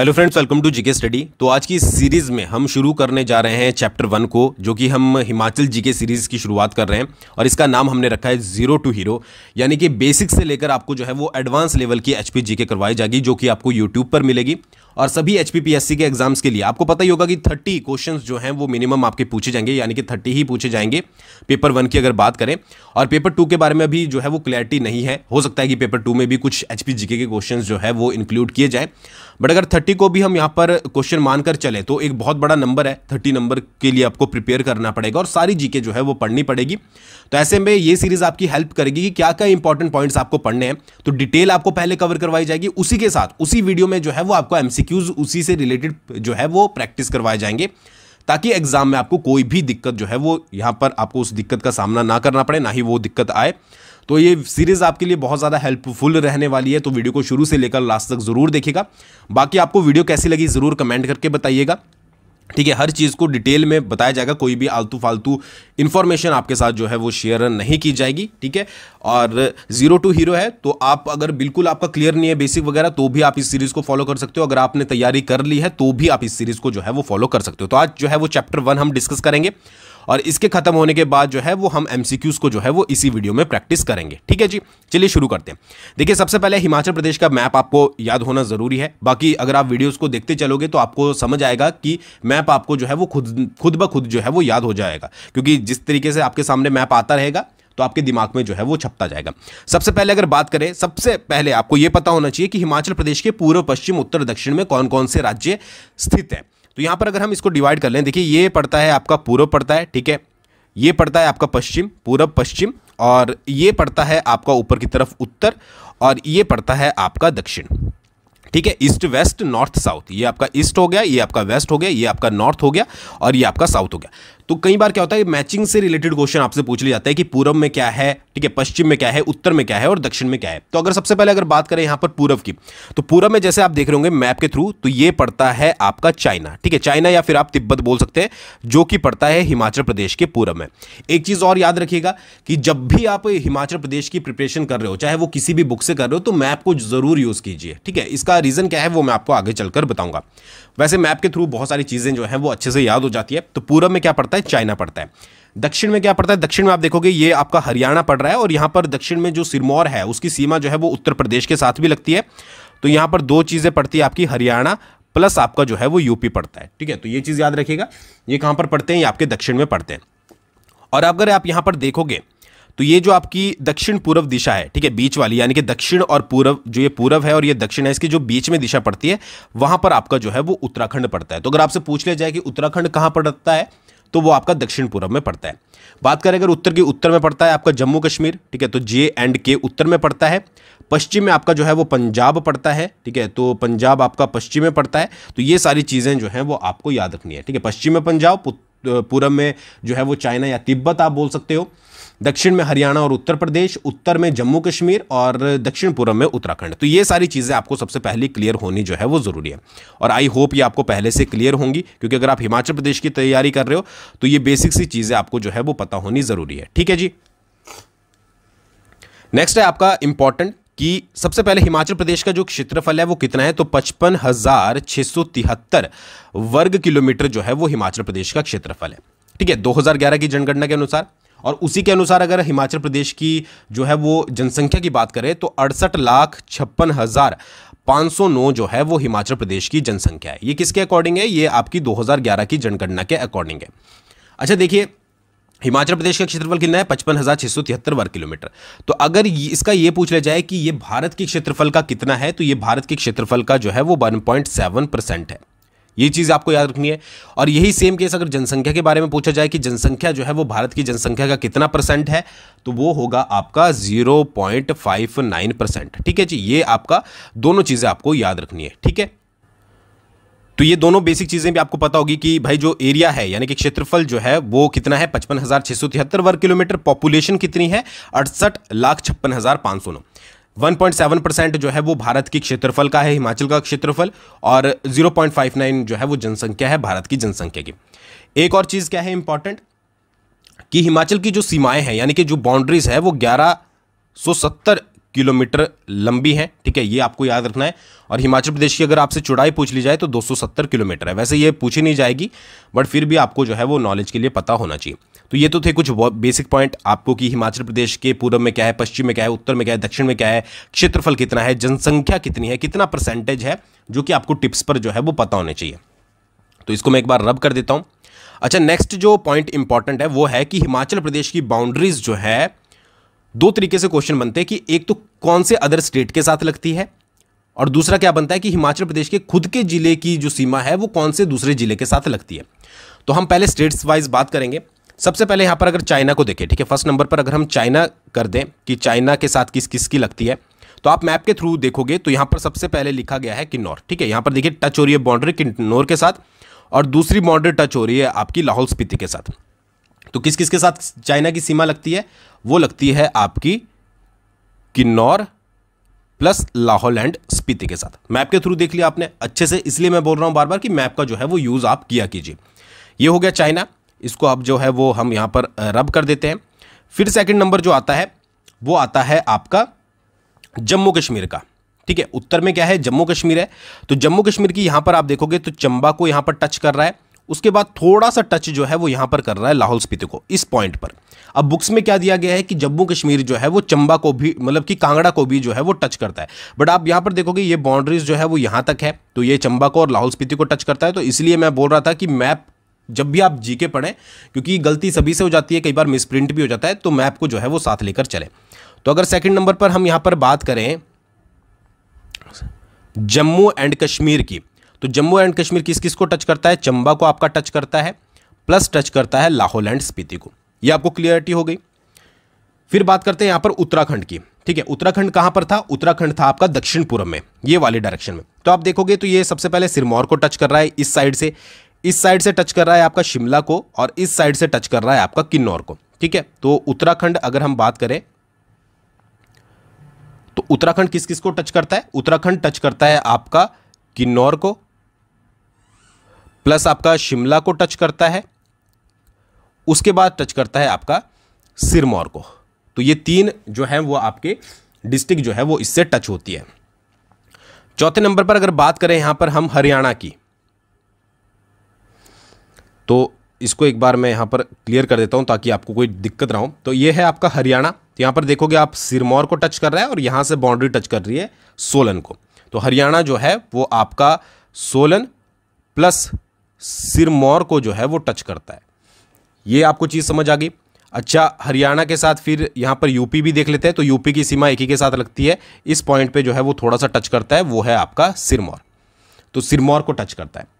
hello friends welcome to G स्टडी study आज की सीरीज़ में हम शुरू करने जा रहे हैं चैप्टर वन को जो कि हम हिमाचल जीके सीरीज़ की शुरुआत कर रहे हैं और इसका नाम हमने रखा है जीरो टू हीरो यानी कि बेसिक से लेकर आपको जो है वो एडवांस लेवल की एचपी जीके करवाई जाएगी जो कि आपको यूट्यूब पर मिलेगी और सभी एच के एग्जाम्स के लिए आपको पता ही होगा कि थर्टी क्वेश्चन जो हैं वो मिनिमम आपके पूछे जाएंगे यानी कि थर्टी ही पूछे जाएंगे पेपर वन की अगर बात करें और पेपर टू के बारे में अभी जो है वो क्लैरिटी नहीं है हो सकता है कि पेपर टू में भी कुछ एच के क्वेश्चन जो है वो इंक्लूड किए जाए बट अगर थर्टी को भी हम यहाँ पर क्वेश्चन मानकर चले तो एक बहुत बड़ा नंबर है थर्टी नंबर के लिए आपको प्रिपेयर करना पड़ेगा और सारी जीके जो है वो पढ़नी पड़ेगी तो ऐसे में ये सीरीज आपकी हेल्प करेगी कि क्या क्या इंपॉर्टेंट पॉइंट्स आपको पढ़ने हैं तो डिटेल आपको पहले कवर करवाई जाएगी उसी के साथ उसी वीडियो में जो है वो आपको एमसीक्यूज उसी से रिलेटेड जो है वो प्रैक्टिस करवाए जाएंगे ताकि एग्जाम में आपको कोई भी दिक्कत जो है वो यहाँ पर आपको उस दिक्कत का सामना ना करना पड़े ना ही वो दिक्कत आए तो ये सीरीज़ आपके लिए बहुत ज़्यादा हेल्पफुल रहने वाली है तो वीडियो को शुरू से लेकर लास्ट तक ज़रूर देखेगा बाकी आपको वीडियो कैसी लगी ज़रूर कमेंट करके बताइएगा ठीक है हर चीज़ को डिटेल में बताया जाएगा कोई भी आलतू फालतू इन्फॉर्मेशन आपके साथ जो है वो शेयर नहीं की जाएगी ठीक है और जीरो टू हीरो है तो आप अगर बिल्कुल आपका क्लियर नहीं है बेसिक वगैरह तो भी आप इस सीरीज़ को फॉलो कर सकते हो अगर आपने तैयारी कर ली है तो भी आप इस सीरीज़ को जो है वो फॉलो कर सकते हो तो आज जो है वो चैप्टर वन हम डिस्कस करेंगे और इसके खत्म होने के बाद जो है वो हम एम को जो है वो इसी वीडियो में प्रैक्टिस करेंगे ठीक है जी चलिए शुरू करते हैं देखिए सबसे पहले हिमाचल प्रदेश का मैप आपको याद होना ज़रूरी है बाकी अगर आप वीडियोज़ को देखते चलोगे तो आपको समझ आएगा कि मैप आपको जो है वो खुद खुद ब खुद जो है वो याद हो जाएगा क्योंकि जिस तरीके से आपके सामने मैप आता रहेगा तो आपके दिमाग में जो है वो छपता जाएगा सबसे पहले अगर बात करें सबसे पहले आपको ये पता होना चाहिए कि हिमाचल प्रदेश के पूर्व पश्चिम उत्तर दक्षिण में कौन कौन से राज्य स्थित हैं तो यहां पर अगर हम इसको डिवाइड कर लें देखिए ये पड़ता है आपका पूर्व पड़ता है ठीक है ये पड़ता है आपका पश्चिम पूरब पश्चिम और ये पड़ता है आपका ऊपर की तरफ उत्तर और ये पड़ता है आपका दक्षिण ठीक है ईस्ट वेस्ट नॉर्थ साउथ ये आपका ईस्ट हो गया ये आपका वेस्ट हो गया ये आपका नॉर्थ हो गया और ये आपका साउथ हो गया तो कई बार क्या होता है मैचिंग से रिलेटेड क्वेश्चन आपसे पूछ लिया जाता है कि पूर्व में क्या है ठीक है पश्चिम में क्या है उत्तर में क्या है और दक्षिण में क्या है तो अगर सबसे पहले अगर बात करें यहां पर पूर्व की तो पूरब में जैसे आप देख रहे होंगे मैप के थ्रू तो ये पड़ता है आपका चाइना ठीक है चाइना या फिर आप तिब्बत बोल सकते हैं जो कि पड़ता है हिमाचल प्रदेश के पूर्व में एक चीज़ और याद रखिएगा कि जब भी आप हिमाचल प्रदेश की प्रिपरेशन कर रहे हो चाहे वो किसी भी बुक से कर रहे हो तो मैप को जरूर यूज़ कीजिए ठीक है इसका रीज़न क्या है वो मैं आपको आगे चलकर बताऊंगा वैसे मैप के थ्रू बहुत सारी चीज़ें जो हैं वो अच्छे से याद हो जाती है तो पूर्व में क्या पड़ता है चाइना पड़ता है दक्षिण में क्या पड़ता है दक्षिण में आप देखोगे ये आपका हरियाणा पड़ रहा है और यहाँ पर दक्षिण में जो सिरमौर है उसकी सीमा जो है वो उत्तर प्रदेश के साथ भी लगती है तो यहाँ पर दो चीज़ें पड़ती है आपकी हरियाणा प्लस आपका जो है वो यूपी पड़ता है ठीक है तो ये चीज़ याद रखिएगा ये कहाँ पर पड़ते हैं ये आपके दक्षिण में पड़ते हैं और अगर आप यहाँ पर देखोगे तो ये जो आपकी दक्षिण पूर्व दिशा है ठीक है बीच वाली यानी कि दक्षिण और पूर्व जो ये पूर्व है और ये दक्षिण है इसकी जो बीच में दिशा पड़ती है वहां पर आपका जो है वो उत्तराखंड पड़ता है तो अगर आपसे पूछ लिया जाए कि उत्तराखंड कहाँ पड़ता है तो वो आपका दक्षिण पूर्व में पड़ता है बात करें अगर उत्तर की उत्तर में पड़ता है आपका जम्मू कश्मीर ठीक है तो जे एंड के उत्तर में पड़ता है पश्चिम में आपका जो है वो पंजाब पड़ता है ठीक है तो पंजाब आपका पश्चिम में पड़ता है तो ये सारी चीज़ें जो हैं वो आपको याद रखनी है ठीक है पश्चिम में पंजाब पूर्व में जो है वो चाइना या तिब्बत आप बोल सकते हो दक्षिण में हरियाणा और उत्तर प्रदेश उत्तर में जम्मू कश्मीर और दक्षिण पूर्व में उत्तराखंड तो ये सारी चीज़ें आपको सबसे पहले क्लियर होनी जो है वो ज़रूरी है और आई होप ये आपको पहले से क्लियर होंगी क्योंकि अगर आप हिमाचल प्रदेश की तैयारी कर रहे हो तो ये बेसिक सी चीज़ें आपको जो है वो पता होनी ज़रूरी है ठीक है जी नेक्स्ट है आपका इंपॉर्टेंट कि सबसे पहले हिमाचल प्रदेश का जो क्षेत्रफल है वो कितना है तो पचपन हजार सौ तिहत्तर वर्ग किलोमीटर जो है वो हिमाचल प्रदेश का क्षेत्रफल है ठीक है 2011 की जनगणना के अनुसार और उसी के अनुसार अगर हिमाचल प्रदेश की जो है वो जनसंख्या की बात करें तो अड़सठ लाख छप्पन हज़ार 509 जो है वो हिमाचल प्रदेश की जनसंख्या है ये किसके अकॉर्डिंग है ये आपकी 2011 की जनगणना के अकॉर्डिंग है अच्छा देखिए हिमाचल प्रदेश का क्षेत्रफल कितना है पचपन हज़ार छह सौ तिहत्तर वर्ग किलोमीटर तो अगर इसका ये पूछ लिया जाए कि ये भारत के क्षेत्रफल का कितना है तो ये भारत के क्षेत्रफल का जो है वो सेवन परसेंट है ये चीज़ आपको याद रखनी है और यही सेम केस अगर जनसंख्या के बारे में पूछा जाए कि जनसंख्या जो है वो भारत की जनसंख्या का कितना परसेंट है तो वो होगा आपका 0.59 परसेंट ठीक है जी ये आपका दोनों चीज़ें आपको याद रखनी है ठीक है तो ये दोनों बेसिक चीज़ें भी आपको पता होगी कि भाई जो एरिया है यानी कि क्षेत्रफल जो है वो कितना है पचपन वर्ग किलोमीटर पॉपुलेशन कितनी है अड़सठ लाख छप्पन हज़ार सौ 1.7 परसेंट जो है वो भारत की क्षेत्रफल का है हिमाचल का क्षेत्रफल और 0.59 जो है वो जनसंख्या है भारत की जनसंख्या की एक और चीज़ क्या है इंपॉर्टेंट कि हिमाचल की जो सीमाएं हैं यानी कि जो बाउंड्रीज है वो 1170 किलोमीटर लंबी है ठीक है ये आपको याद रखना है और हिमाचल प्रदेश की अगर आपसे चौड़ाई पूछ ली जाए तो 270 किलोमीटर है वैसे ये पूछी नहीं जाएगी बट फिर भी आपको जो है वो नॉलेज के लिए पता होना चाहिए तो ये तो थे कुछ बेसिक पॉइंट आपको कि हिमाचल प्रदेश के पूर्व में क्या है पश्चिम में क्या है उत्तर में क्या है दक्षिण में क्या है क्षेत्रफल कितना है जनसंख्या कितनी है कितना परसेंटेज है जो कि आपको टिप्स पर जो है वो पता होने चाहिए तो इसको मैं एक बार रब कर देता हूँ अच्छा नेक्स्ट जो पॉइंट इंपॉर्टेंट है वो है कि हिमाचल प्रदेश की बाउंड्रीज जो है दो तरीके से क्वेश्चन बनते हैं कि एक तो कौन से अदर स्टेट के साथ लगती है और दूसरा क्या बनता है कि हिमाचल प्रदेश के खुद के जिले की जो सीमा है वो कौन से दूसरे जिले के साथ लगती है तो हम पहले स्टेट्स वाइज बात करेंगे सबसे पहले यहाँ पर अगर चाइना को देखें ठीक है फर्स्ट नंबर पर अगर हम चाइना कर दें कि चाइना के साथ किस किस की लगती है तो आप मैप के थ्रू देखोगे तो यहाँ पर सबसे पहले लिखा गया है किन्नौर ठीक है यहाँ पर देखिए टच हो रही है बाउंड्री किन्नौर के साथ और दूसरी बाउंड्री टच हो रही है आपकी लाहौल स्पीति के साथ तो किस किस के साथ चाइना की सीमा लगती है वो लगती है आपकी किन्नौर प्लस लाहौल एंड स्पीति के साथ मैप के थ्रू देख लिया आपने अच्छे से इसलिए मैं बोल रहा हूँ बार बार कि मैप का जो है वो यूज़ आप किया कीजिए ये हो गया चाइना इसको अब जो है वो हम यहाँ पर रब कर देते हैं फिर सेकंड नंबर जो आता है वो आता है आपका जम्मू कश्मीर का ठीक है उत्तर में क्या है जम्मू कश्मीर है तो जम्मू कश्मीर की यहाँ पर आप देखोगे तो चंबा को यहाँ पर टच कर रहा है उसके बाद थोड़ा सा टच जो है वो यहाँ पर कर रहा है लाहौल स्पीति को इस पॉइंट पर अब बुक्स में क्या दिया गया है कि जम्मू कश्मीर जो है वो चंबा को भी मतलब कि कांगड़ा को भी जो है वो टच करता है बट आप यहाँ पर देखोगे ये बाउंड्रीज जो है वो यहाँ तक है तो ये चंबा को और लाहौल स्पीति को टच करता है तो इसलिए मैं बोल रहा था कि मैप जब भी आप जीके पढ़ें क्योंकि गलती सभी से हो जाती है कई बार मिसप्रिंट भी हो जाता है तो मैप को जो है वो साथ लेकर चले तो अगर सेकंड नंबर पर हम यहां पर बात करें जम्मू एंड कश्मीर की तो जम्मू एंड कश्मीर किस किस को टच करता है चंबा को आपका टच करता है प्लस टच करता है लाहौल एंड स्पीति को यह आपको क्लियरिटी हो गई फिर बात करते हैं यहां पर उत्तराखंड की ठीक है उत्तराखंड कहां पर था उत्तराखंड था आपका दक्षिण पूर्व में ये वाले डायरेक्शन में तो आप देखोगे तो ये सबसे पहले सिरमौर को टच कर रहा है इस साइड से इस साइड से टच कर रहा है आपका शिमला को और इस साइड से टच कर रहा है आपका किन्नौर को ठीक है तो उत्तराखंड अगर हम बात करें तो उत्तराखंड किस किस को टच करता है उत्तराखंड टच करता है आपका किन्नौर को प्लस आपका शिमला को टच करता है उसके बाद टच करता है आपका सिरमौर को तो ये तीन जो है वो आपके डिस्ट्रिक्ट जो है वो इससे टच होती है चौथे नंबर पर अगर बात करें यहां पर हम हरियाणा की तो इसको एक बार मैं यहाँ पर क्लियर कर देता हूँ ताकि आपको कोई दिक्कत ना हो तो ये है आपका हरियाणा तो यहाँ पर देखोगे आप सिरमौर को टच कर रहा है और यहाँ से बाउंड्री टच कर रही है सोलन को तो हरियाणा जो है वो आपका सोलन प्लस सिरमौर को जो है वो टच करता है ये आपको चीज़ समझ आ गई अच्छा हरियाणा के साथ फिर यहाँ पर यूपी भी देख लेते हैं तो यूपी की सीमा एक ही के साथ लगती है इस पॉइंट पे जो है वो थोड़ा सा टच करता है वो है आपका सिरमौर तो सिरमौर को टच करता है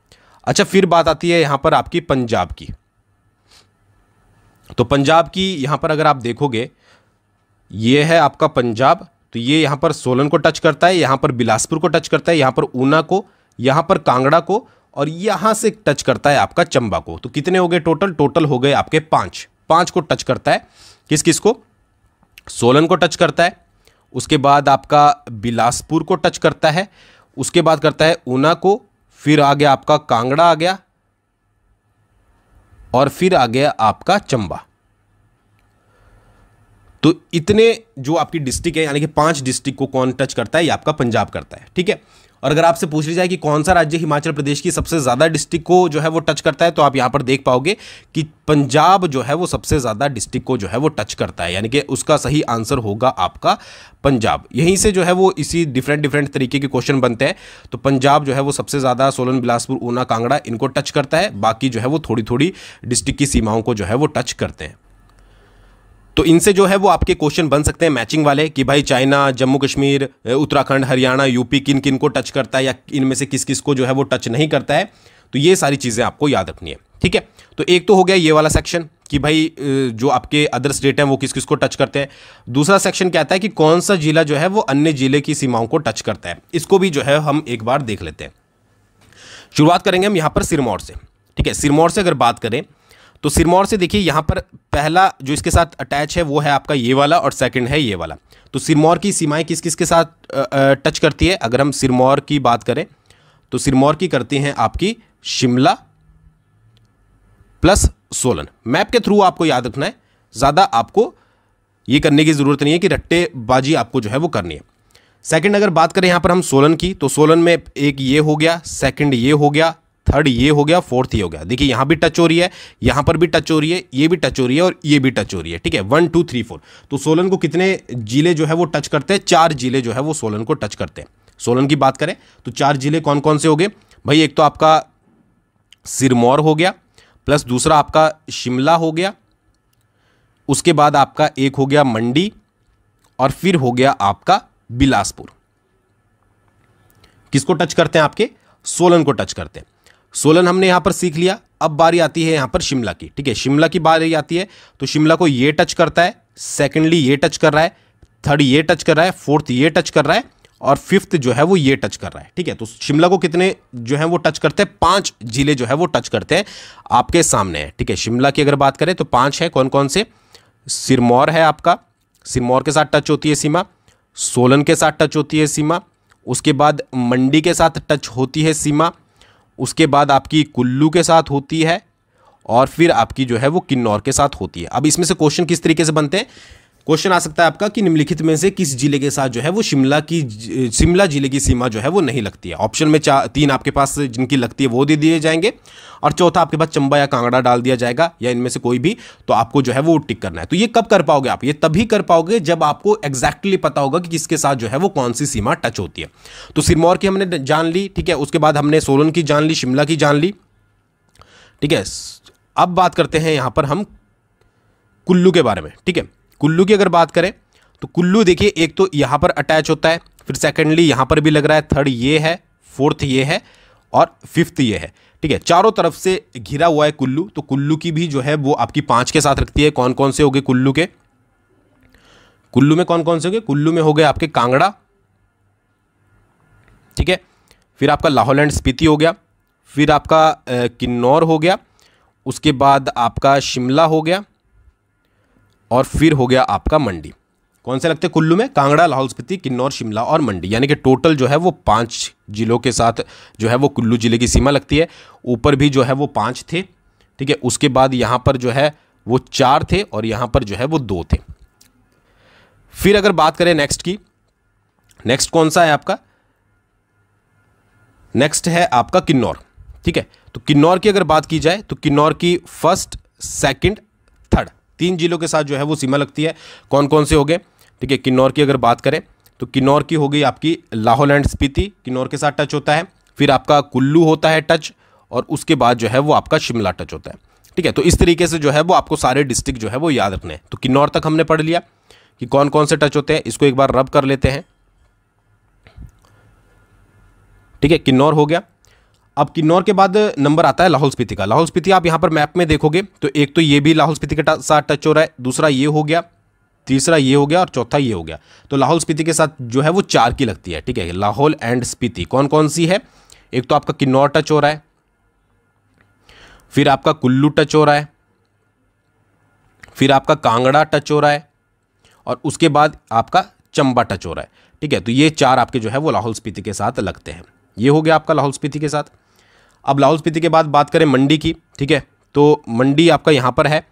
अच्छा फिर बात आती है यहाँ पर आपकी पंजाब की तो पंजाब की यहाँ पर अगर आप देखोगे ये है आपका पंजाब तो ये यहाँ पर सोलन को टच करता है यहाँ पर बिलासपुर को टच करता है यहाँ पर ऊना को यहाँ पर कांगड़ा को और यहाँ से टच करता है आपका चंबा को तो कितने हो गए टोटल टोटल हो गए आपके पाँच पाँच को टच करता है किस किस को सोलन को टच करता है उसके बाद आपका बिलासपुर को टच करता है उसके बाद करता है ऊना को फिर आ गया आपका कांगड़ा आ गया और फिर आ गया आपका चंबा तो इतने जो आपकी डिस्ट्रिक्ट है यानी कि पांच डिस्ट्रिक्ट को कौन टच करता है ये आपका पंजाब करता है ठीक है और अगर आपसे पूछ ली जाए कि कौन सा राज्य हिमाचल प्रदेश की सबसे ज़्यादा डिस्ट्रिक्ट को जो है वो टच करता है तो आप यहाँ पर देख पाओगे कि पंजाब जो है वो सबसे ज़्यादा डिस्ट्रिक्ट को जो है वो टच करता है यानी कि उसका सही आंसर होगा आपका पंजाब यहीं से जो है वो इसी डिफरेंट डिफरेंट तरीके के क्वेश्चन बनते हैं तो पंजाब जो है वो सबसे ज़्यादा सोलन बिलासपुर ऊना कांगड़ा इनको टच करता है बाकी जो है वो थोड़ी थोड़ी डिस्ट्रिक्ट की सीमाओं को जो है वो टच करते हैं तो इनसे जो है वो आपके क्वेश्चन बन सकते हैं मैचिंग वाले कि भाई चाइना जम्मू कश्मीर उत्तराखंड हरियाणा यूपी किन किन को टच करता है या इनमें से किस किस को जो है वो टच नहीं करता है तो ये सारी चीज़ें आपको याद रखनी है ठीक है तो एक तो हो गया ये वाला सेक्शन कि भाई जो आपके अदर स्टेट हैं वो किस किस को टच करते हैं दूसरा सेक्शन कहता है कि कौन सा जिला जो है वो अन्य जिले की सीमाओं को टच करता है इसको भी जो है हम एक बार देख लेते हैं शुरुआत करेंगे हम यहाँ पर सिरमौर से ठीक है सिरमौर से अगर बात करें तो सिरमौर से देखिए यहाँ पर पहला जो इसके साथ अटैच है वो है आपका ये वाला और सेकंड है ये वाला तो सिरमौर की सीमाएं किस किस के साथ टच करती है अगर हम सिरमौर की बात करें तो सिरमौर की करती हैं आपकी शिमला प्लस सोलन मैप के थ्रू आपको याद रखना है ज़्यादा आपको ये करने की ज़रूरत नहीं है कि रट्टेबाजी आपको जो है वो करनी है सेकंड अगर बात करें यहाँ पर हम सोलन की तो सोलन में एक ये हो गया सेकंड ये हो गया थर्ड ये हो गया फोर्थ ये हो गया देखिए यहां भी टच हो रही है यहां पर भी टच हो रही है ये भी टच हो रही है और ये भी टच हो रही है ठीक है वन टू थ्री फोर तो सोलन को कितने जिले जो है वो टच करते हैं चार जिले जो है वो सोलन को टच करते हैं सोलन की बात करें तो चार जिले कौन कौन से हो गए भाई एक तो आपका सिरमौर हो गया प्लस दूसरा आपका शिमला हो गया उसके बाद आपका एक हो गया मंडी और फिर हो गया आपका बिलासपुर किसको टच करते हैं आपके सोलन को टच करते हैं सोलन हमने यहाँ पर सीख लिया अब बारी आती है यहाँ पर शिमला की ठीक है शिमला की बारी आती है तो शिमला को ये टच करता है सेकेंडली ये टच कर रहा है थर्ड ये टच कर रहा है फोर्थ ये टच कर रहा है और फिफ्थ जो है वो ये टच कर रहा है ठीक है तो शिमला को कितने जो है वो टच करते हैं पांच जिले जो है वो टच करते हैं आपके सामने है ठीक है शिमला की अगर बात करें तो पांच है कौन कौन से सिरमौर है आपका सिरमौर के साथ टच होती है सीमा सोलन के साथ टच होती है सीमा उसके बाद मंडी के साथ टच होती है सीमा उसके बाद आपकी कुल्लू के साथ होती है और फिर आपकी जो है वो किन्नौर के साथ होती है अब इसमें से क्वेश्चन किस तरीके से बनते हैं क्वेश्चन आ सकता है आपका कि निम्नलिखित में से किस जिले के साथ जो है वो शिमला की शिमला जिले की सीमा जो है वो नहीं लगती है ऑप्शन में चार तीन आपके पास जिनकी लगती है वो दे दिए जाएंगे और चौथा आपके पास चंबा या कांगड़ा डाल दिया जाएगा या इनमें से कोई भी तो आपको जो है वो टिक करना है तो ये कब कर पाओगे आप ये तभी कर पाओगे जब आपको एग्जैक्टली पता होगा कि किसके साथ जो है वो कौन सी सीमा टच होती है तो सिरमौर की हमने जान ली ठीक है उसके बाद हमने सोलन की जान ली शिमला की जान ली ठीक है अब बात करते हैं यहां पर हम कुल्लू के बारे में ठीक है कुल्लू की अगर बात करें तो कुल्लू देखिए एक तो यहाँ पर अटैच होता है फिर सेकेंडली यहाँ पर भी लग रहा है थर्ड ये है फोर्थ ये है और फिफ्थ ये है ठीक है चारों तरफ से घिरा हुआ है कुल्लू तो कुल्लू की भी जो है वो आपकी पाँच के साथ रखती है कौन कौन से हो गए कुल्लू के कुल्लू में कौन कौन से हो गए कुल्लू में हो गए आपके कांगड़ा ठीक है फिर आपका लाहौल एंड स्पीति हो गया फिर आपका किन्नौर हो गया उसके बाद आपका शिमला हो गया और फिर हो गया आपका मंडी कौन से लगते हैं कुल्लू में कांगड़ा लाहौल स्पीति किन्नौर शिमला और मंडी यानी कि टोटल जो है वो पांच जिलों के साथ जो है वो कुल्लू ज़िले की सीमा लगती है ऊपर भी जो है वो पाँच थे ठीक है उसके बाद यहाँ पर जो है वो चार थे और यहाँ पर जो है वो दो थे फिर अगर बात करें नेक्स्ट की नेक्स्ट कौन सा है आपका नेक्स्ट है आपका किन्नौर ठीक है तो किन्नौर की अगर बात की जाए तो किन्नौर की फर्स्ट सेकंड थर्ड तीन जिलों के साथ जो है वो सीमा लगती है कौन कौन से हो गए ठीक है किन्नौर की अगर बात करें तो किन्नौर की हो गई आपकी लाहौल एंड स्पीति किन्नौर के साथ टच होता है फिर आपका कुल्लू होता है टच और उसके बाद जो है वो आपका शिमला टच होता है ठीक है तो इस तरीके से जो है वो आपको सारे डिस्ट्रिक्ट जो है वो याद रखने हैं तो किन्नौर तक हमने पढ़ लिया कि कौन कौन से टच होते हैं इसको एक बार रब कर लेते हैं ठीक है किन्नौर हो गया अब किन्नौर के बाद नंबर आता है लाहौल स्पीति का लाहौल स्पीति आप यहाँ पर मैप में देखोगे तो एक तो ये भी लाहौल स्पीति के साथ टच हो रहा है दूसरा ये हो गया तीसरा ये हो गया और चौथा ये हो गया तो लाहौल स्पीति के साथ जो है वो चार की लगती है ठीक है लाहौल एंड स्पीति कौन कौन सी है एक तो आपका किन्नौर टच हो रहा है फिर आपका कुल्लू टच हो रहा है फिर आपका कांगड़ा टच हो रहा है और उसके बाद आपका चंबा टच हो रहा है ठीक है तो ये चार आपके जो है वो लाहौल स्पीति के साथ लगते हैं ये हो गया आपका लाहौल स्पीति के साथ अब लाहौल स्पीति के बाद बात करें मंडी की ठीक है तो मंडी आपका यहाँ पर है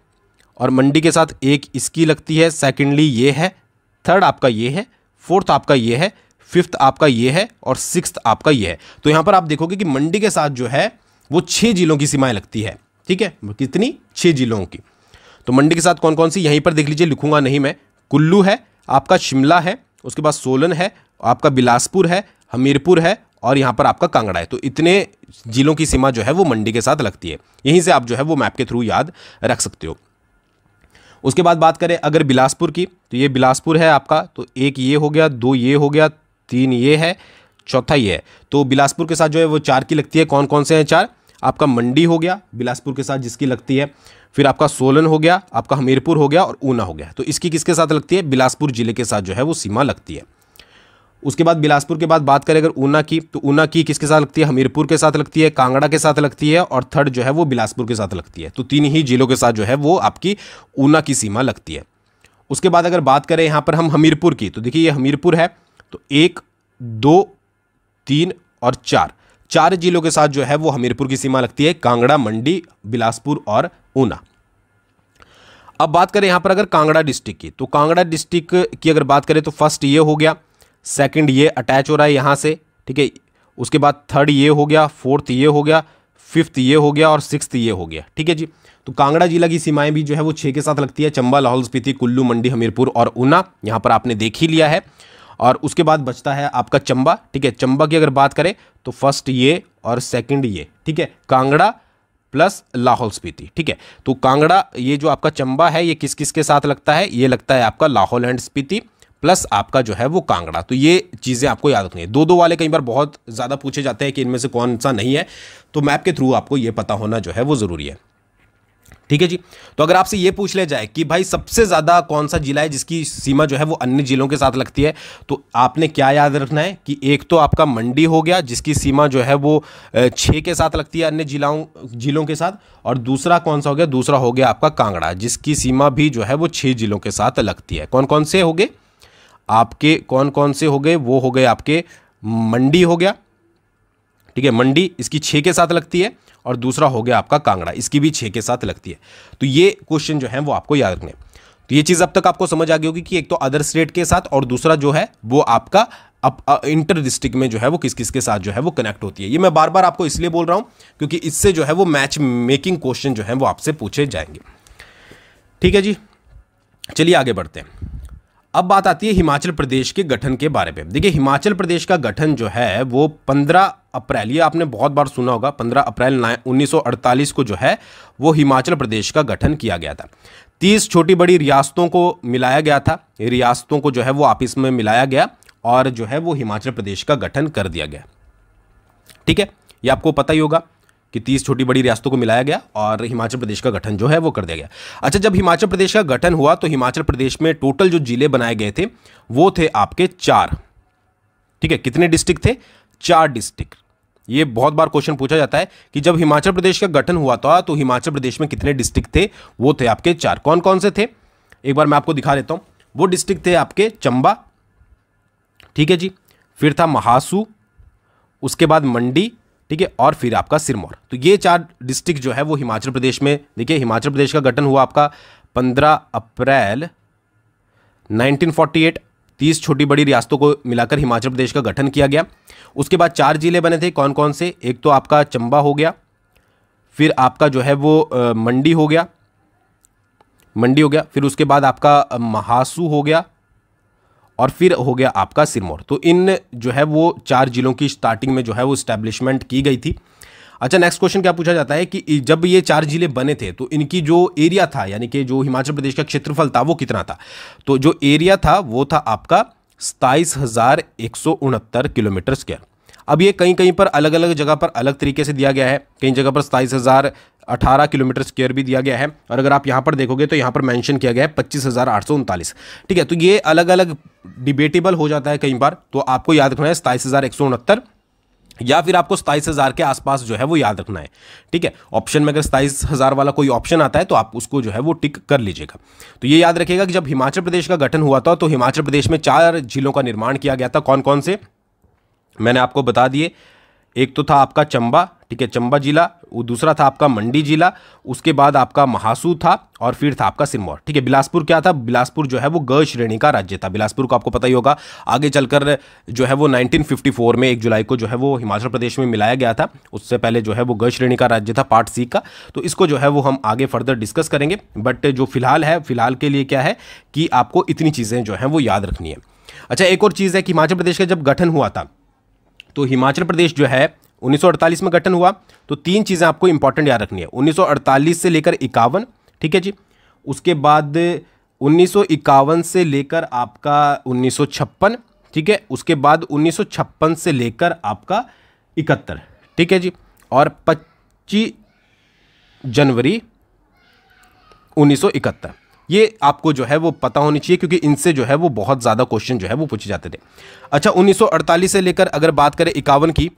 और मंडी के साथ एक इसकी लगती है सेकेंडली ये है थर्ड आपका ये है फोर्थ आपका ये है फिफ्थ आपका ये है और सिक्स्थ आपका ये है तो यहाँ पर आप देखोगे कि मंडी के साथ जो है वो छः जिलों की सीमाएं लगती है ठीक है कितनी छः जिलों की तो मंडी के साथ कौन कौन सी यहीं पर देख लीजिए लिखूंगा नहीं मैं कुल्लू है आपका शिमला है उसके बाद सोलन है आपका बिलासपुर है हमीरपुर है और यहाँ पर आपका कांगड़ा है तो इतने जिलों की सीमा जो है वो मंडी के साथ लगती है यहीं से आप जो है वो मैप के थ्रू याद रख सकते हो उसके बाद बात करें अगर बिलासपुर की तो ये बिलासपुर है आपका तो एक ये हो गया दो ये हो गया तीन ये है चौथा ये है तो बिलासपुर के साथ जो है वो चार की लगती है कौन कौन से हैं चार आपका मंडी हो गया बिलासपुर के साथ जिसकी लगती है फिर आपका सोलन हो गया आपका हमीरपुर हो गया और ऊना हो गया तो इसकी किसके साथ लगती है बिलासपुर जिले के साथ जो है वो सीमा लगती है उसके बाद बिलासपुर के बाद बात करें अगर ऊना की तो ऊना की किसके साथ लगती है हमीरपुर के साथ लगती है कांगड़ा के साथ लगती है और थर्ड जो है वो बिलासपुर के साथ लगती है तो तीन ही जिलों के साथ जो है वो आपकी ऊना की सीमा लगती है उसके बाद अगर बात करें यहाँ पर हम हमीरपुर की तो देखिए ये हमीरपुर है तो एक दो तीन और चार चार जिलों के साथ जो है वो हमीरपुर की सीमा लगती है कांगड़ा मंडी बिलासपुर और ऊना अब बात करें यहाँ पर अगर कांगड़ा डिस्ट्रिक्ट की तो कांगड़ा डिस्ट्रिक्ट की अगर बात करें तो फर्स्ट ये हो गया सेकंड ये अटैच हो रहा है यहाँ से ठीक है उसके बाद थर्ड ये हो गया फोर्थ ये हो गया फिफ्थ ये हो गया और सिक्स्थ ये हो गया ठीक है जी तो कांगड़ा जिला की सीमाएं भी जो है वो छः के साथ लगती है चंबा लाहौल स्पीति कुल्लू मंडी हमीरपुर और ऊना यहाँ पर आपने देख ही लिया है और उसके बाद बचता है आपका चंबा ठीक है चंबा की अगर बात करें तो फर्स्ट ये और सेकंड ये ठीक है कांगड़ा प्लस लाहौल स्पीति ठीक है तो कांगड़ा ये जो आपका चंबा है ये किस किस के साथ लगता है ये लगता है आपका लाहौल एंड स्पीति प्लस आपका जो है वो कांगड़ा तो ये चीज़ें आपको याद रखनी है दो दो वाले कई बार बहुत ज़्यादा पूछे जाते हैं कि इनमें से कौन सा नहीं है तो मैप के थ्रू आपको ये पता होना जो है वो ज़रूरी है ठीक है जी तो अगर आपसे ये पूछ लिया जाए कि भाई सबसे ज़्यादा कौन सा जिला है जिसकी सीमा जो है वो अन्य जिलों के साथ लगती है तो आपने क्या याद रखना है कि एक तो आपका मंडी हो गया जिसकी सीमा जो है वो छः के साथ लगती है अन्य जिलाओं जिलों के साथ और दूसरा कौन सा हो गया दूसरा हो गया आपका कांगड़ा जिसकी सीमा भी जो है वो छः जिलों के साथ लगती है कौन कौन से हो गए आपके कौन कौन से हो गए वो हो गए आपके मंडी हो गया ठीक है मंडी इसकी छः के साथ लगती है और दूसरा हो गया आपका कांगड़ा इसकी भी छः के साथ लगती है तो ये क्वेश्चन जो है वो आपको याद रखने तो ये चीज़ अब तक आपको समझ आ गई होगी कि एक तो अदर स्टेट के साथ और दूसरा जो है वो आपका अब इंटर डिस्ट्रिक्ट में जो है वो किस किस के साथ जो है वो कनेक्ट होती है ये मैं बार बार आपको इसलिए बोल रहा हूँ क्योंकि इससे जो है वो मैच मेकिंग क्वेश्चन जो है वो आपसे पूछे जाएंगे ठीक है जी चलिए आगे बढ़ते हैं अब बात आती है हिमाचल प्रदेश के गठन के बारे में देखिए हिमाचल प्रदेश का गठन जो है वो 15 अप्रैल ये आपने बहुत बार सुना होगा 15 अप्रैल 1948 को जो है वो हिमाचल प्रदेश का गठन किया गया था 30 छोटी बड़ी रियासतों को मिलाया गया था रियासतों को जो है वो आपस में मिलाया गया और जो है वो हिमाचल प्रदेश का गठन कर दिया गया ठीक है ये आपको पता ही होगा कि तीस छोटी बड़ी रियासतों को मिलाया गया और हिमाचल प्रदेश का गठन जो है वो कर दिया गया अच्छा जब हिमाचल प्रदेश का गठन हुआ तो हिमाचल प्रदेश में टोटल जो जिले बनाए गए थे वो थे आपके चार ठीक है कितने डिस्ट्रिक्ट थे चार डिस्ट्रिक्ट ये बहुत बार क्वेश्चन पूछा जाता है कि जब हिमाचल प्रदेश का गठन हुआ था तो हिमाचल प्रदेश में कितने डिस्ट्रिक्ट थे वो थे आपके चार कौन कौन से थे एक बार मैं आपको दिखा देता हूँ वो डिस्ट्रिक्ट थे आपके चंबा ठीक है जी फिर था महासू उसके बाद मंडी ठीक है और फिर आपका सिरमौर तो ये चार डिस्ट्रिक्ट जो है वो हिमाचल प्रदेश में देखिए हिमाचल प्रदेश का गठन हुआ आपका पंद्रह अप्रैल 1948 तीस छोटी बड़ी रियासतों को मिलाकर हिमाचल प्रदेश का गठन किया गया उसके बाद चार जिले बने थे कौन कौन से एक तो आपका चंबा हो गया फिर आपका जो है वो मंडी हो गया मंडी हो गया फिर उसके बाद आपका महासू हो गया और फिर हो गया आपका सिरमौर तो इन जो है वो चार जिलों की स्टार्टिंग में जो है वो स्टैब्लिशमेंट की गई थी अच्छा नेक्स्ट क्वेश्चन क्या पूछा जाता है कि जब ये चार जिले बने थे तो इनकी जो एरिया था यानी कि जो हिमाचल प्रदेश का क्षेत्रफल था वो कितना था तो जो एरिया था वो था आपका सताईस हज़ार एक सौ उनहत्तर किलोमीटर स्क्वायर अब ये कहीं कहीं पर अलग अलग जगह पर अलग तरीके से दिया गया है कई जगह पर सताईस हज़ार अठारह किलोमीटर स्क्वेयर भी दिया गया है और अगर आप यहाँ पर देखोगे तो यहाँ पर मैंशन किया गया है पच्चीस ठीक है तो ये अलग अलग डिबेटेबल हो जाता है कई बार तो आपको याद रखना है सताईस या फिर आपको सताईस हज़ार के आसपास जो है वो याद रखना है ठीक है ऑप्शन में अगर सताईस हज़ार वाला कोई ऑप्शन आता है तो आप उसको जो है वो टिक कर लीजिएगा तो ये याद रखिएगा कि जब हिमाचल प्रदेश का गठन हुआ था तो हिमाचल प्रदेश में चार जिलों का निर्माण किया गया था कौन कौन से मैंने आपको बता दिए एक तो था आपका चंबा ठीक है चंबा जिला वो दूसरा था आपका मंडी जिला उसके बाद आपका महासू था और फिर था आपका सिरमौर ठीक है बिलासपुर क्या था बिलासपुर जो है वो ग श्रेणी का राज्य था बिलासपुर को आपको पता ही होगा आगे चलकर जो है वो 1954 में एक जुलाई को जो है वो हिमाचल प्रदेश में मिलाया गया था उससे पहले जो है वो ग श्रेणी का राज्य था पार्ट सी का तो इसको जो है वो हम आगे फर्दर डिस्कस करेंगे बट जो फिलहाल है फिलहाल के लिए क्या है कि आपको इतनी चीज़ें जो हैं वो याद रखनी है अच्छा एक और चीज़ है कि हिमाचल प्रदेश का जब गठन हुआ था तो हिमाचल प्रदेश जो है 1948 में गठन हुआ तो तीन चीज़ें आपको इंपॉर्टेंट याद रखनी है 1948 से लेकर इक्यावन ठीक है जी उसके बाद उन्नीस से लेकर आपका उन्नीस ठीक है उसके बाद उन्नीस से लेकर आपका इकहत्तर ठीक है जी और पच्चीस जनवरी 1971 ये आपको जो है वो पता होनी चाहिए क्योंकि इनसे जो है वो बहुत ज़्यादा क्वेश्चन जो है वो पूछे जाते थे अच्छा 1948 से लेकर अगर बात करें इक्यावन की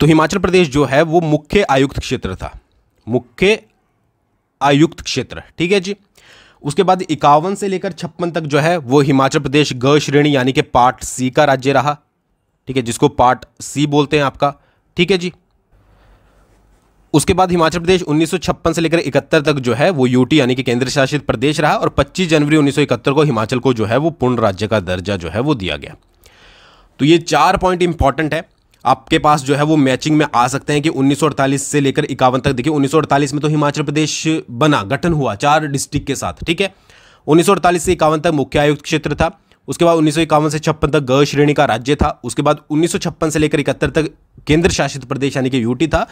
तो हिमाचल प्रदेश जो है वो मुख्य आयुक्त क्षेत्र था मुख्य आयुक्त क्षेत्र ठीक है जी उसके बाद इक्यावन से लेकर छप्पन तक जो है वो हिमाचल प्रदेश ग श्रेणी यानी कि पार्ट सी का राज्य रहा ठीक है जिसको पार्ट सी बोलते हैं आपका ठीक है जी उसके बाद हिमाचल प्रदेश 1956 से लेकर इकहत्तर तक जो है वो यूटी यानी कि केंद्र शासित प्रदेश रहा और 25 जनवरी 1971 को हिमाचल को जो है वो पूर्ण राज्य का दर्जा जो है वो दिया गया तो ये चार पॉइंट इंपॉर्टेंट है आपके पास जो है वो मैचिंग में आ सकते हैं कि 1948 से लेकर इक्यावन तक देखिए 1948 में तो हिमाचल प्रदेश बना गठन हुआ चार डिस्ट्रिक्ट के साथ ठीक है 1948 से इक्यावन तक मुख्य आयुक्त क्षेत्र था उसके बाद उन्नीस से छप्पन तक ग श्रेणी का राज्य था उसके बाद उन्नीस से लेकर इकहत्तर तक केंद्र शासित प्रदेश यानी कि यूटी था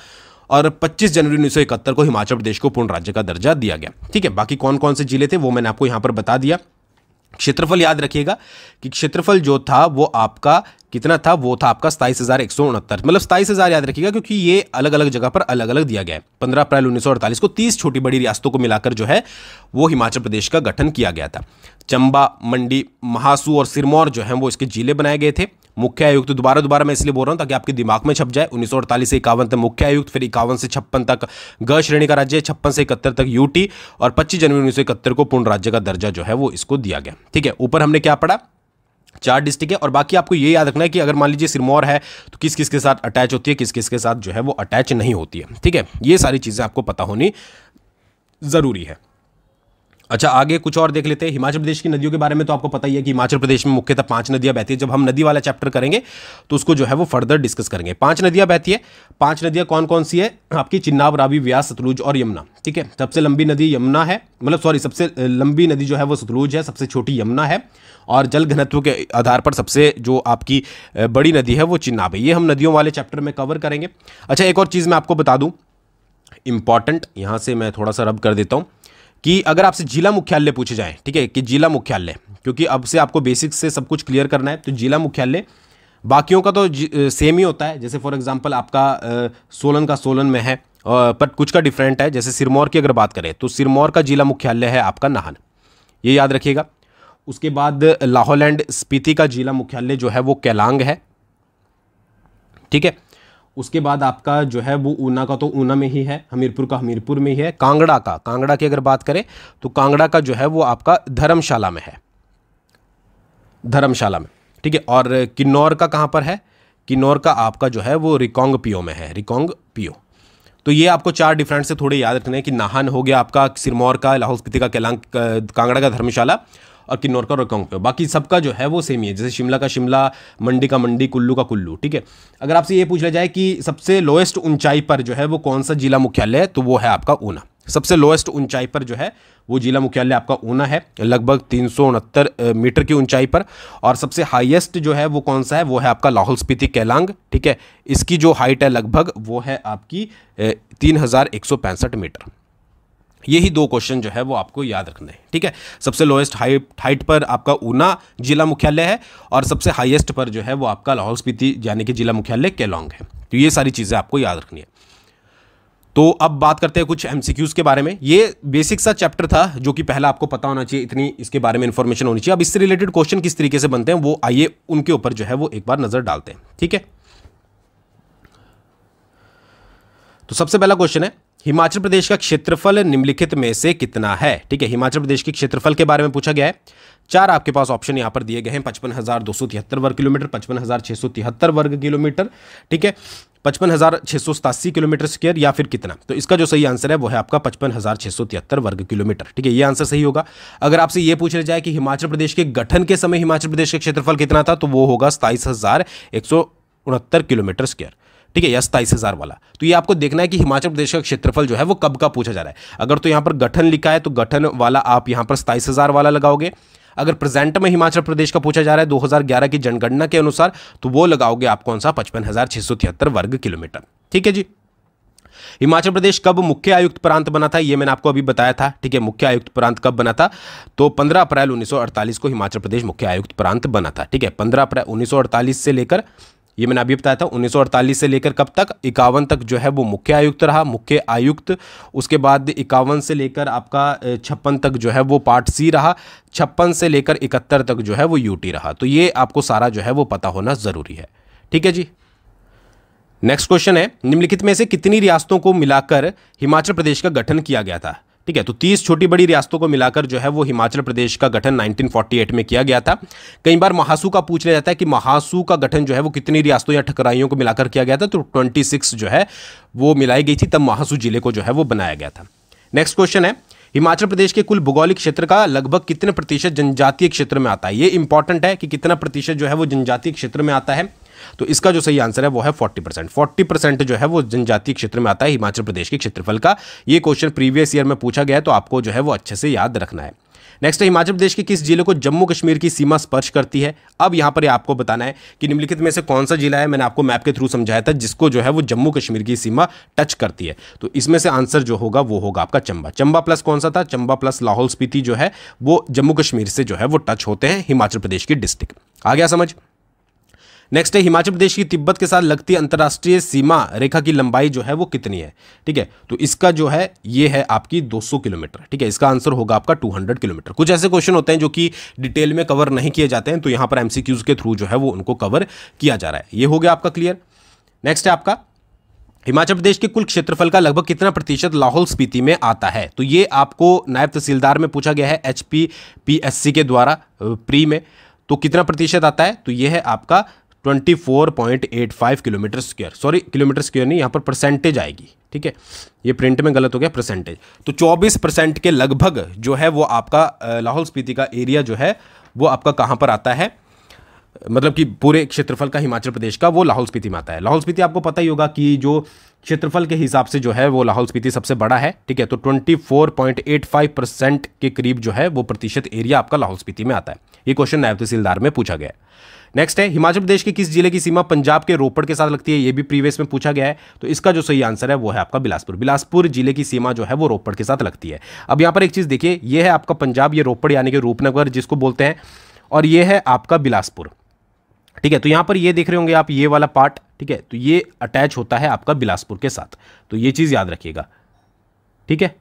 और 25 जनवरी उन्नीस को हिमाचल प्रदेश को पूर्ण राज्य का दर्जा दिया गया ठीक है बाकी कौन कौन से जिले थे वो मैंने आपको यहाँ पर बता दिया क्षेत्रफल याद रखिएगा कि क्षेत्रफल जो था वो आपका कितना था वो था आपका सताईस हज़ार एक सौ उनहत्तर मतलब सताईस हज़ार याद रखिएगा क्योंकि ये अलग अलग जगह पर अलग अलग दिया गया है पंद्रह अप्रैल उन्नीस को तीस छोटी बड़ी रियासतों को मिलाकर जो है वो हिमाचल प्रदेश का गठन किया गया था चंबा मंडी महासू और सिरमौर जो हैं वो इसके जिले बनाए गए थे मुख्य आयुक्त दोबारा दोबारा मैं इसलिए बोल रहा हूँ ताकि आपके दिमाग में छप जाए उन्नीस से इक्यावन तक मुख्य आयुक्त फिर इक्यावन से छप्पन तक ग श्रेणी का राज्य छप्पन से इकहत्तर तक यूटी और पच्चीस जनवरी उन्नीस को पूर्ण राज्य का दर्जा जो है वो इसको दिया गया ठीक है ऊपर हमने क्या पढ़ा चार डिस्ट्रिक्ट है और बाकी आपको ये याद रखना है कि अगर मान लीजिए सिरमौर है तो किस किस के साथ अटैच होती है किस किस के साथ जो है वो अटैच नहीं होती है ठीक है ये सारी चीज़ें आपको पता होनी ज़रूरी है अच्छा आगे कुछ और देख लेते हैं हिमाचल प्रदेश की नदियों के बारे में तो आपको पता ही है कि हिमाचल प्रदेश में मुख्यतः पांच नदियां बहती है जब हम नदी वाला चैप्टर करेंगे तो उसको जो है वो फर्दर डिस्कस करेंगे पांच नदियां बहती है पांच नदियां कौन कौन सी है आपकी चिन्नाब रावी व्यास सतलुज और यमुना ठीक है सबसे लंबी नदी यमुना है मतलब सॉरी सबसे लंबी नदी जो है वो सतलुज है सबसे छोटी यमुना है और जल घनत्व के आधार पर सबसे जो आपकी बड़ी नदी है वो चिन्नाब है ये हम नदियों वाले चैप्टर में कवर करेंगे अच्छा एक और चीज़ मैं आपको बता दूँ इम्पॉर्टेंट यहाँ से मैं थोड़ा सा रब कर देता हूँ कि अगर आपसे जिला मुख्यालय पूछे जाए ठीक है कि जिला मुख्यालय क्योंकि अब से आपको बेसिक से सब कुछ क्लियर करना है तो जिला मुख्यालय बाकियों का तो सेम ही होता है जैसे फॉर एग्जांपल आपका सोलन का सोलन में है पर कुछ का डिफरेंट है जैसे सिरमौर की अगर बात करें तो सिरमौर का जिला मुख्यालय है आपका नाहन ये याद रखिएगा उसके बाद लाहौलैंड स्पीति का जिला मुख्यालय जो है वो कैलांग है ठीक है उसके बाद आपका जो है वो ऊना का तो ऊना में ही है हमीरपुर का हमीरपुर में ही है कांगड़ा का कांगड़ा की अगर बात करें तो कांगड़ा का जो है वो आपका धर्मशाला में है धर्मशाला में ठीक है और किन्नौर का कहाँ पर है किन्नौर का आपका जो है वो रिकोंग पियो में है रिकोंग पियो तो ये आपको चार डिफरेंट से थोड़े याद रखने हैं कि नाहन हो गया आपका सिरमौर का लाहौल स्पीति का केलांग कांगड़ा का धर्मशाला और किन्नौर का रोहतांग पे बाकी सबका जो है वो सेम ही है जैसे शिमला का शिमला मंडी का मंडी कुल्लू का कुल्लू ठीक है अगर आपसे ये पूछ लिया जाए कि सबसे लोएस्ट ऊंचाई पर जो है वो कौन सा जिला मुख्यालय है तो वो है आपका ऊना सबसे लोएस्ट ऊंचाई पर जो है वो जिला मुख्यालय आपका ऊना है लगभग तीन मीटर की ऊंचाई पर और सबसे हाईएस्ट जो है वो कौन सा है वो है आपका लाहौल स्पीति कैलांग ठीक है इसकी जो हाइट है लगभग वो है आपकी तीन मीटर यही दो क्वेश्चन जो है वो आपको याद रखने हैं ठीक है सबसे लोएस्ट हाइट हाइट पर आपका ऊना जिला मुख्यालय है और सबसे हाईएस्ट पर जो है वो आपका लाहौल स्पीति यानी कि जिला मुख्यालय केलोंग है तो ये सारी चीज़ें आपको याद रखनी है तो अब बात करते हैं कुछ एम के बारे में ये बेसिक सा चैप्टर था जो कि पहला आपको पता होना चाहिए इतनी इसके बारे में इन्फॉर्मेशन होनी चाहिए अब इससे रिलेटेड क्वेश्चन किस तरीके से बनते हैं वो आइए उनके ऊपर जो है वो एक बार नज़र डालते हैं ठीक है तो सबसे पहला क्वेश्चन है हिमाचल प्रदेश का क्षेत्रफल निम्नलिखित में से कितना है ठीक है हिमाचल प्रदेश के क्षेत्रफल के बारे में पूछा गया है चार आपके पास ऑप्शन यहां पर दिए गए हैं पचपन हजार दो सौ तिहत्तर वर्ग किलोमीटर पचपन हजार सौ तिहत्तर वर्ग किलोमीटर ठीक है पचपन हजार छह सौ सतासी किलोमीटर स्क्वेयर या फिर कितना तो इसका जो सही आंसर है वो है आपका पचपन हजार छह सौ तिहत्तर वर्ग किलोमीटर ठीक है ये आंसर सही होगा अगर आपसे ये पूछा जाए कि हिमाचल प्रदेश के गठन के समय हिमाचल प्रदेश का क्षेत्रफल कितना था तो वो होगा सताईस हजार एक सौ उनहत्तर किलोमीटर स्क्वेयर ठीक है या सताइस हज़ार वाला तो ये आपको देखना है कि हिमाचल प्रदेश का क्षेत्रफल जो है वो कब का पूछा जा रहा है अगर तो यहां पर गठन लिखा है तो गठन वाला आप यहां पर सताइस हज़ार वाला लगाओगे अगर प्रेजेंट में हिमाचल प्रदेश का पूछा जा रहा है 2011 की जनगणना के अनुसार तो वो लगाओगे आप कौन सा पचपन वर्ग किलोमीटर ठीक है जी हिमाचल प्रदेश कब मुख्य आयुक्त प्रांत बना था ये मैंने आपको अभी बताया था ठीक है मुख्य आयुक्त प्रांत कब बना था तो 15 अप्रैल 1948 को हिमाचल प्रदेश मुख्य आयुक्त प्रांत बना था ठीक है 15 अप्रैल 1948 से लेकर ये मैंने अभी बताया था 1948 से लेकर कब तक इक्यावन तक जो है वो मुख्य आयुक्त रहा मुख्य आयुक्त उसके बाद इक्यावन से लेकर आपका छप्पन तक जो है वो पार्ट सी रहा छप्पन से लेकर इकहत्तर तक जो है वो यूटी रहा तो ये आपको सारा जो है वो पता होना ज़रूरी है ठीक है जी नेक्स्ट क्वेश्चन है निम्नलिखित में से कितनी रियासतों को मिलाकर हिमाचल प्रदेश का गठन किया गया था ठीक है तो 30 छोटी बड़ी रियासतों को मिलाकर जो है वो हिमाचल प्रदेश का गठन 1948 में किया गया था कई बार महासू का पूछ लिया जाता है कि महासू का गठन जो है वो कितनी रियासतों या ठकराइयों को मिलाकर किया गया था तो सिक्स जो है वो मिलाई गई थी तब महासू जिले को जो है वो बनाया गया था नेक्स्ट क्वेश्चन है हिमाचल प्रदेश के कुल भौगोलिक क्षेत्र का लगभग कितने प्रतिशत जनजातीय क्षेत्र में आता है ये इंपॉर्टेंट है कि कितना प्रतिशत जो है वो जनजातीय क्षेत्र में आता है तो इसका जो सही आंसर है वो है फोर्टी परसेंट फोर्टी परसेंट जो है वो जनजातीय क्षेत्र में आता है हिमाचल प्रदेश के क्षेत्रफल का ये क्वेश्चन प्रीवियस ईयर में पूछा गया है तो आपको जो है वो अच्छे से याद रखना है नेक्स्ट है हिमाचल प्रदेश के किस जिले को जम्मू कश्मीर की सीमा स्पर्श करती है अब यहाँ पर आपको बताना है कि निम्नलिखित में से कौन सा जिला है मैंने आपको मैप के थ्रू समझाया था जिसको जो है वो जम्मू कश्मीर की सीमा टच करती है तो इसमें से आंसर जो होगा वो होगा आपका चंबा चंबा प्लस कौन सा था चंबा प्लस लाहौल स्पीति जो है वो जम्मू कश्मीर से जो है वो टच होते हैं हिमाचल प्रदेश की डिस्ट्रिक्ट आ गया समझ नेक्स्ट है हिमाचल प्रदेश की तिब्बत के साथ लगती अंतर्राष्ट्रीय सीमा रेखा की लंबाई जो है वो कितनी है ठीक है तो इसका जो है ये है आपकी 200 किलोमीटर ठीक है इसका आंसर होगा आपका 200 किलोमीटर कुछ ऐसे क्वेश्चन होते हैं जो कि डिटेल में कवर नहीं किए जाते हैं तो यहां पर एमसीक्यूज के थ्रू जो है वो उनको कवर किया जा रहा है ये हो गया आपका क्लियर नेक्स्ट है आपका हिमाचल प्रदेश के कुल क्षेत्रफल का लगभग कितना प्रतिशत लाहौल स्पीति में आता है तो ये आपको नायब तहसीलदार में पूछा गया है एच पी एस सी के द्वारा प्री में तो कितना प्रतिशत आता है तो ये है आपका 24.85 kilometre square sorry kilometre square नहीं यहाँ पर परसेंटेज आएगी ठीक है ये प्रिंट में गलत हो गया परसेंटेज तो 24 परसेंट के लगभग जो है वो आपका लाहौल स्पीति का एरिया जो है वो आपका कहाँ पर आता है मतलब कि पूरे क्षेत्रफल का हिमाचल प्रदेश का वो लाहौल स्पीति में आता है लाहौल स्पीति आपको पता ही होगा कि जो क्षेत्रफल के हिसाब से जो है वो लाहौल स्पीति सबसे बड़ा है ठीक है तो 24.85 परसेंट के करीब जो है वो प्रतिशत एरिया आपका लाहौल स्पीति में आता है ये क्वेश्चन नायब तहसीलदार में पूछा गया नेक्स्ट है हिमाचल प्रदेश के किस जिले की सीमा पंजाब के रोपड़ के साथ लगती है ये भी प्रीवियस में पूछा गया है तो इसका जो सही आंसर है वो है आपका बिलासपुर बिलासपुर जिले की सीमा जो है वो रोपड़ के साथ लगती है अब यहाँ पर एक चीज़ देखिए ये है आपका पंजाब ये रोपड़ यानी कि रूपनगर जिसको बोलते हैं और ये है आपका बिलासपुर ठीक है तो यहाँ पर ये देख रहे होंगे आप ये वाला पार्ट ठीक है तो ये अटैच होता है आपका बिलासपुर के साथ तो ये चीज़ याद रखिएगा ठीक है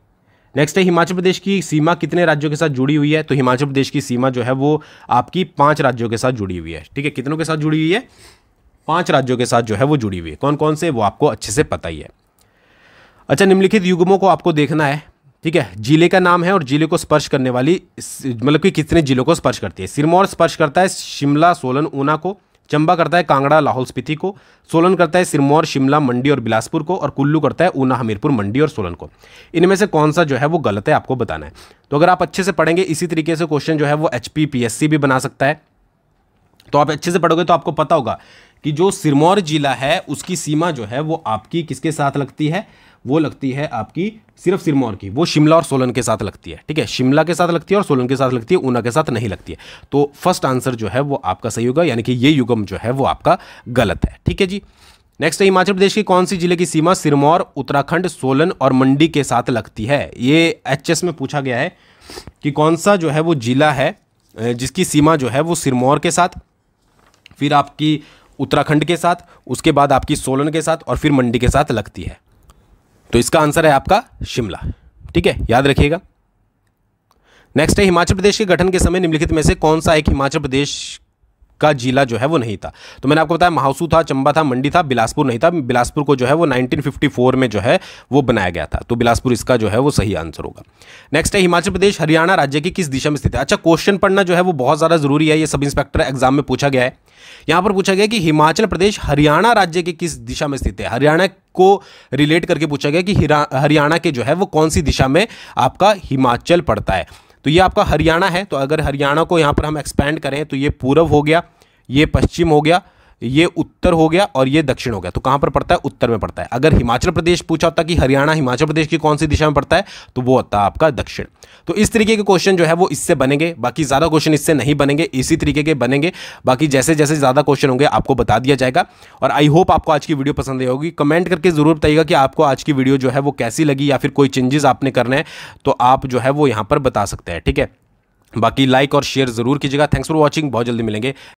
नेक्स्ट है हिमाचल प्रदेश की सीमा कितने राज्यों के साथ जुड़ी हुई है तो हिमाचल प्रदेश की सीमा जो है वो आपकी पांच राज्यों के साथ जुड़ी हुई है ठीक है कितनों के साथ जुड़ी हुई है पांच राज्यों के साथ जो है वो जुड़ी हुई है कौन कौन से वो आपको अच्छे से पता ही है अच्छा निम्नलिखित युगमों को आपको देखना है ठीक है जिले का नाम है और जिले को स्पर्श करने वाली मतलब कि कितने जिलों को स्पर्श करती है सिरमौर स्पर्श करता है शिमला सोलन ऊना को चंबा करता है कांगड़ा लाहौल स्पीति को सोलन करता है सिरमौर शिमला मंडी और बिलासपुर को और कुल्लू करता है ऊना हमीरपुर मंडी और सोलन को इनमें से कौन सा जो है वो गलत है आपको बताना है तो अगर आप अच्छे से पढ़ेंगे इसी तरीके से क्वेश्चन जो है वो एच पी भी बना सकता है तो आप अच्छे से पढ़ोगे तो आपको पता होगा कि जो सिरमौर जिला है उसकी सीमा जो है वो आपकी किसके साथ लगती है वो लगती है आपकी सिर्फ सिरमौर की वो शिमला और सोलन के साथ लगती है ठीक है शिमला के साथ लगती है और सोलन के साथ लगती है ऊना के साथ नहीं लगती है तो फर्स्ट आंसर जो है वो आपका सही होगा यानी कि ये युगम जो है वो आपका गलत है ठीक है जी नेक्स्ट है हिमाचल प्रदेश की कौन सी जिले की सीमा सिरमौर उत्तराखंड सोलन और मंडी के साथ लगती है ये एच में पूछा गया है कि कौन सा जो है वो जिला है जिसकी सीमा जो है वो सिरमौर के साथ फिर आपकी उत्तराखंड के साथ उसके बाद आपकी सोलन के साथ और फिर मंडी के साथ लगती है तो इसका आंसर है आपका शिमला ठीक है याद रखिएगा नेक्स्ट है हिमाचल प्रदेश के गठन के समय निम्नलिखित में से कौन सा एक हिमाचल प्रदेश का जिला जो है वो नहीं था तो मैंने आपको बताया महासू था चंबा था मंडी था बिलासपुर नहीं था बिलासपुर को जो है वो 1954 में जो है वो बनाया गया था तो बिलासपुर इसका जो है वो सही आंसर होगा नेक्स्ट है हिमाचल प्रदेश हरियाणा राज्य की किस दिशा में स्थित है अच्छा क्वेश्चन पढ़ना जो है वो बहुत ज़्यादा जरूरी है ये सब इंस्पेक्टर एग्जाम में पूछा गया है यहाँ पर पूछा गया कि हिमाचल प्रदेश हरियाणा राज्य की किस दिशा में स्थित है हरियाणा को रिलेट करके पूछा गया कि हरियाणा के जो है वो कौन सी दिशा में आपका हिमाचल पड़ता है तो ये आपका हरियाणा है तो अगर हरियाणा को यहाँ पर हम एक्सपैंड करें तो ये पूर्व हो गया ये पश्चिम हो गया ये उत्तर हो गया और ये दक्षिण हो गया तो कहां पर पड़ता है उत्तर में पड़ता है अगर हिमाचल प्रदेश पूछा होता कि हरियाणा हिमाचल प्रदेश की कौन सी दिशा में पड़ता है तो वो होता है आपका दक्षिण तो इस तरीके के क्वेश्चन जो है वो इससे बनेंगे बाकी ज़्यादा क्वेश्चन इससे नहीं बनेंगे इसी तरीके के बनेंगे बाकी जैसे जैसे ज़्यादा क्वेश्चन होंगे आपको बता दिया जाएगा और आई होप आपको आज की वीडियो पसंद आई होगी कमेंट करके ज़रूर बताइएगा कि आपको आज की वीडियो जो है वो कैसी लगी या फिर कोई चेंजेस आपने करना है तो आप जो है वो यहां पर बता सकते हैं ठीक है बाकी लाइक और शेयर जरूर कीजिएगा थैंक्स फॉर वॉचिंग बहुत जल्दी मिलेंगे